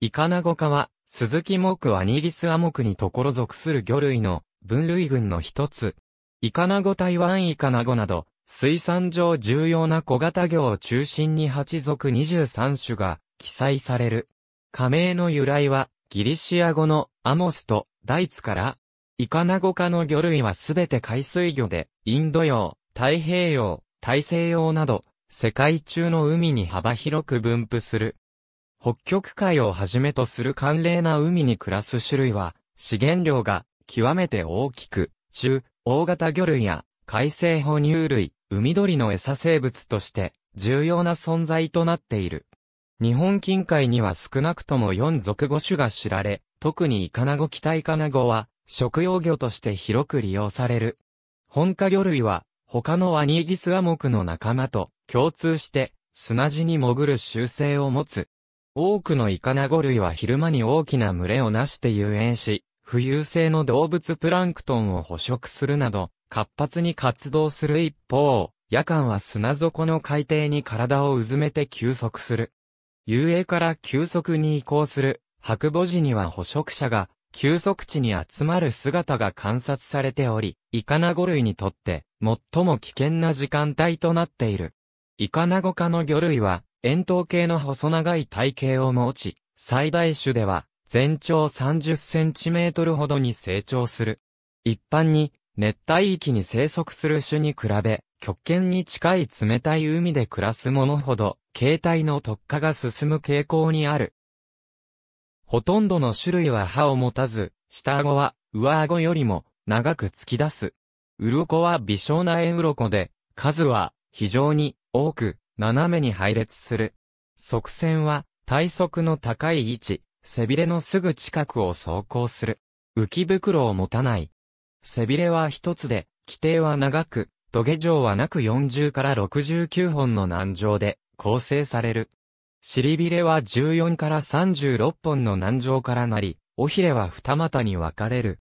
イカナゴ科は、鈴木木はニリスアクにところ属する魚類の分類群の一つ。イカナゴ台湾イカナゴなど、水産上重要な小型魚を中心に8族23種が記載される。加盟の由来は、ギリシア語のアモスとダイツから、イカナゴ科の魚類はすべて海水魚で、インド洋、太平洋、大西洋など、世界中の海に幅広く分布する。北極海をはじめとする寒冷な海に暮らす種類は、資源量が極めて大きく、中、大型魚類や海生哺乳類、海鳥の餌生物として重要な存在となっている。日本近海には少なくとも4属5種が知られ、特にイカナゴタイカナゴは食用魚として広く利用される。本科魚類は他のワニギスアクの仲間と共通して砂地に潜る習性を持つ。多くのイカナゴ類は昼間に大きな群れをなして遊泳し、浮遊性の動物プランクトンを捕食するなど、活発に活動する一方、夜間は砂底の海底に体をうずめて休息する。遊泳から休息に移行する、白母時には捕食者が、休息地に集まる姿が観察されており、イカナゴ類にとって、最も危険な時間帯となっている。イカナゴ科の魚類は、円筒形の細長い体型を持ち、最大種では全長30センチメートルほどに成長する。一般に熱帯域に生息する種に比べ、極限に近い冷たい海で暮らすものほど、形態の特化が進む傾向にある。ほとんどの種類は歯を持たず、下顎は上顎よりも長く突き出す。鱗は微小な円鱗で、数は非常に多く、斜めに配列する。側線は、体側の高い位置、背びれのすぐ近くを走行する。浮き袋を持たない。背びれは一つで、規定は長く、土下状はなく40から69本の難状で構成される。尻びれは14から36本の難状からなり、尾ひれは二股に分かれる。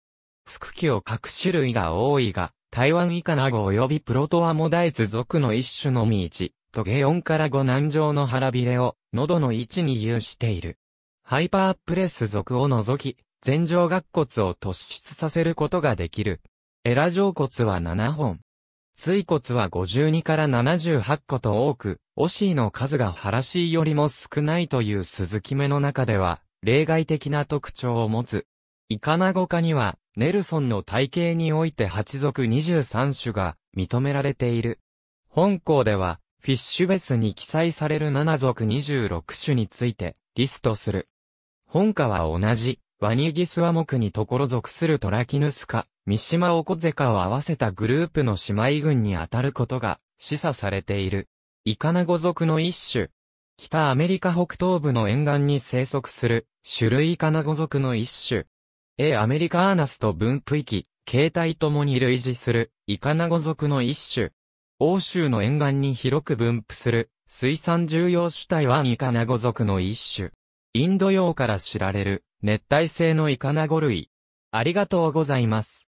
腹器を各種類が多いが、台湾以下ナゴ及びプロトアモダイズ属の一種のみ一。ゲオ4から5難上の腹びれを喉の位置に有している。ハイパープレス属を除き、前上顎骨を突出させることができる。エラ上骨は7本。椎骨は52から78個と多く、オシーの数がハラシーよりも少ないという鈴木目の中では、例外的な特徴を持つ。イカナゴ科には、ネルソンの体系において8属23種が認められている。本校では、フィッシュベスに記載される7族26種についてリストする。本科は同じ、ワニギスワクにところ属するトラキヌスカ、三島オコゼカを合わせたグループの姉妹群にあたることが示唆されている。イカナゴ族の一種。北アメリカ北東部の沿岸に生息する種類イカナゴ族の一種。A アメリカアーナスと分布域、形態ともに類似するイカナゴ族の一種。欧州の沿岸に広く分布する水産重要種体はイカナゴ族の一種。インド洋から知られる熱帯性のイカナゴ類。ありがとうございます。